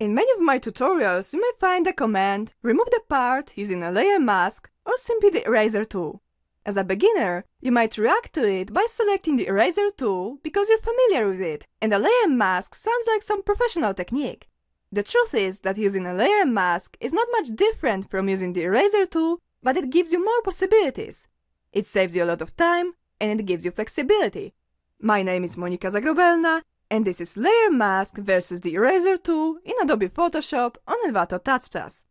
In many of my tutorials, you may find a command, remove the part using a layer mask or simply the eraser tool. As a beginner, you might react to it by selecting the eraser tool because you're familiar with it, and a layer mask sounds like some professional technique. The truth is that using a layer mask is not much different from using the eraser tool, but it gives you more possibilities. It saves you a lot of time, and it gives you flexibility. My name is Monika Zagrobelna, and this is Layer Mask versus the Eraser tool in Adobe Photoshop on Elvato Touch Plus.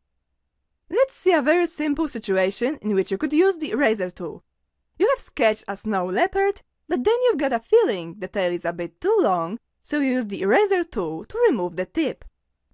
Let's see a very simple situation in which you could use the Eraser tool. You have sketched a snow leopard, but then you've got a feeling the tail is a bit too long, so you use the Eraser tool to remove the tip.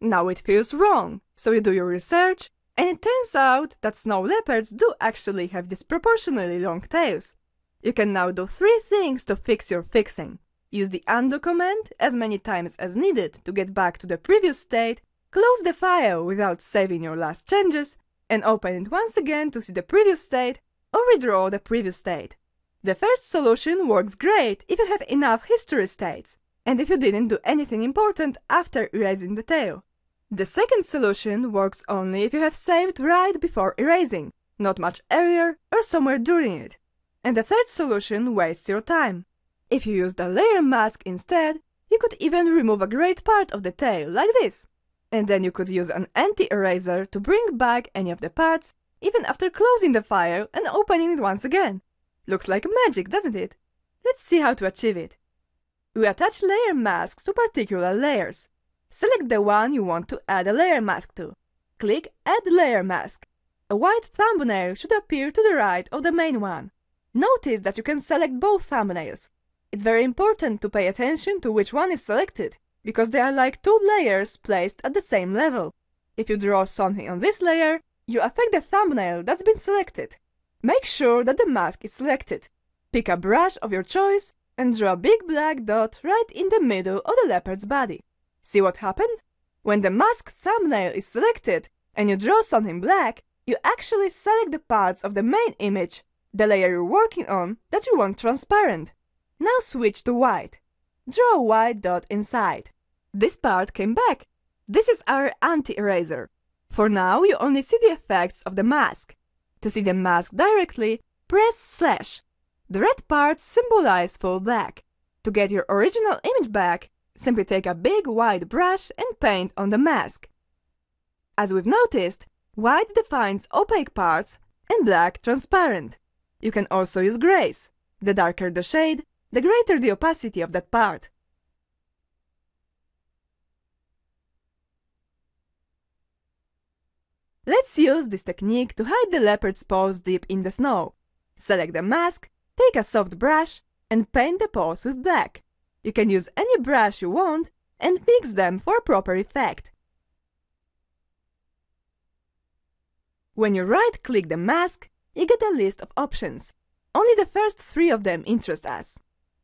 Now it feels wrong, so you do your research, and it turns out that snow leopards do actually have disproportionately long tails. You can now do three things to fix your fixing. Use the undo command as many times as needed to get back to the previous state, close the file without saving your last changes, and open it once again to see the previous state or redraw the previous state. The first solution works great if you have enough history states and if you didn't do anything important after erasing the tail. The second solution works only if you have saved right before erasing, not much earlier or somewhere during it. And the third solution wastes your time. If you use a layer mask instead, you could even remove a great part of the tail, like this. And then you could use an anti-eraser to bring back any of the parts, even after closing the file and opening it once again. Looks like magic, doesn't it? Let's see how to achieve it. We attach layer masks to particular layers. Select the one you want to add a layer mask to. Click Add Layer Mask. A white thumbnail should appear to the right of the main one. Notice that you can select both thumbnails, it's very important to pay attention to which one is selected, because they are like two layers placed at the same level. If you draw something on this layer, you affect the thumbnail that's been selected. Make sure that the mask is selected. Pick a brush of your choice and draw a big black dot right in the middle of the leopard's body. See what happened? When the mask thumbnail is selected and you draw something black, you actually select the parts of the main image, the layer you're working on, that you want transparent. Now switch to white. Draw a white dot inside. This part came back. This is our anti-eraser. For now, you only see the effects of the mask. To see the mask directly, press slash. The red part symbolizes full black. To get your original image back, simply take a big white brush and paint on the mask. As we've noticed, white defines opaque parts and black transparent. You can also use grays. The darker the shade, the greater the opacity of that part. Let's use this technique to hide the leopard's paws deep in the snow. Select the mask, take a soft brush, and paint the paws with black. You can use any brush you want and mix them for a proper effect. When you right-click the mask, you get a list of options. Only the first three of them interest us.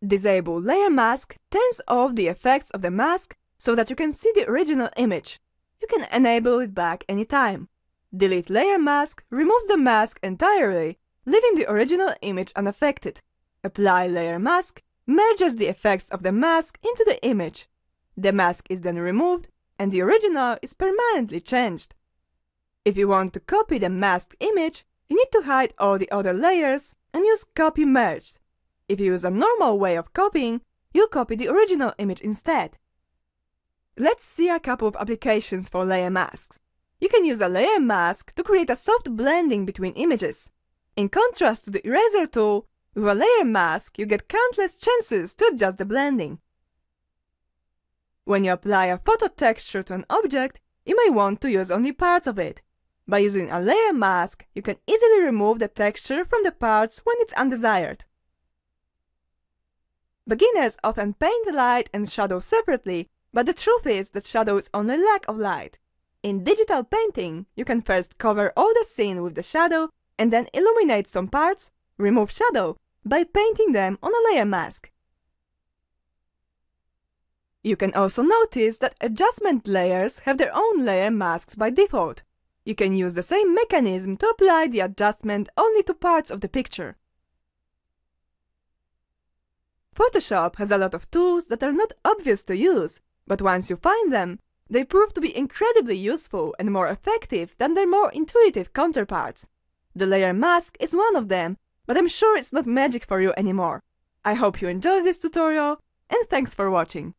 Disable Layer Mask turns off the effects of the mask so that you can see the original image. You can enable it back anytime. Delete Layer Mask removes the mask entirely, leaving the original image unaffected. Apply Layer Mask merges the effects of the mask into the image. The mask is then removed and the original is permanently changed. If you want to copy the masked image, you need to hide all the other layers and use Copy Merged. If you use a normal way of copying, you copy the original image instead. Let's see a couple of applications for layer masks. You can use a layer mask to create a soft blending between images. In contrast to the eraser tool, with a layer mask you get countless chances to adjust the blending. When you apply a photo texture to an object, you may want to use only parts of it. By using a layer mask, you can easily remove the texture from the parts when it's undesired. Beginners often paint light and shadow separately, but the truth is that shadow is only lack of light. In digital painting, you can first cover all the scene with the shadow and then illuminate some parts, remove shadow, by painting them on a layer mask. You can also notice that adjustment layers have their own layer masks by default. You can use the same mechanism to apply the adjustment only to parts of the picture. Photoshop has a lot of tools that are not obvious to use, but once you find them, they prove to be incredibly useful and more effective than their more intuitive counterparts. The layer mask is one of them, but I'm sure it's not magic for you anymore. I hope you enjoyed this tutorial, and thanks for watching.